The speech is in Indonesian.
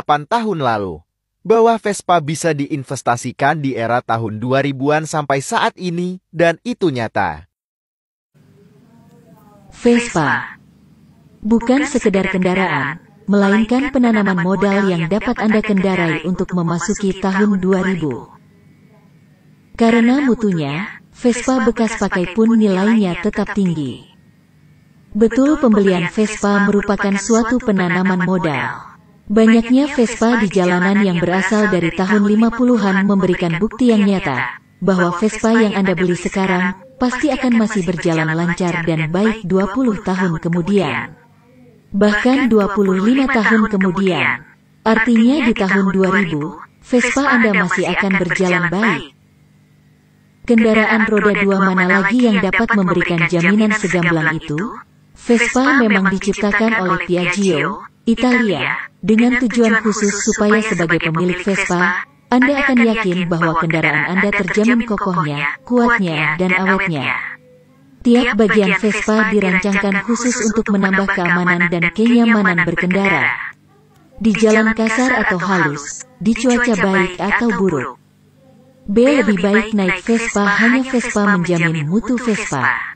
tahun lalu, bahwa Vespa bisa diinvestasikan di era tahun 2000-an sampai saat ini dan itu nyata. Vespa bukan sekedar kendaraan, melainkan penanaman modal yang dapat Anda kendarai untuk memasuki tahun 2000. Karena mutunya, Vespa bekas pakai pun nilainya tetap tinggi. Betul pembelian Vespa merupakan suatu penanaman modal. Banyaknya Vespa di jalanan yang berasal dari tahun 50-an memberikan bukti yang nyata bahwa Vespa yang Anda beli sekarang pasti akan masih berjalan lancar dan baik 20 tahun kemudian. Bahkan 25 tahun kemudian. Artinya di tahun 2000, Vespa Anda masih akan berjalan baik. Kendaraan roda dua mana lagi yang dapat memberikan jaminan segamblang itu? Vespa memang diciptakan oleh Piaggio, Italia, dengan tujuan khusus supaya sebagai pemilik Vespa, Anda akan yakin bahwa kendaraan Anda terjamin kokohnya, kuatnya, dan awetnya. Tiap bagian Vespa dirancangkan khusus untuk menambah keamanan dan kenyamanan berkendara. Di jalan kasar atau halus, di cuaca baik atau buruk. B. Lebih baik naik Vespa hanya Vespa menjamin mutu Vespa.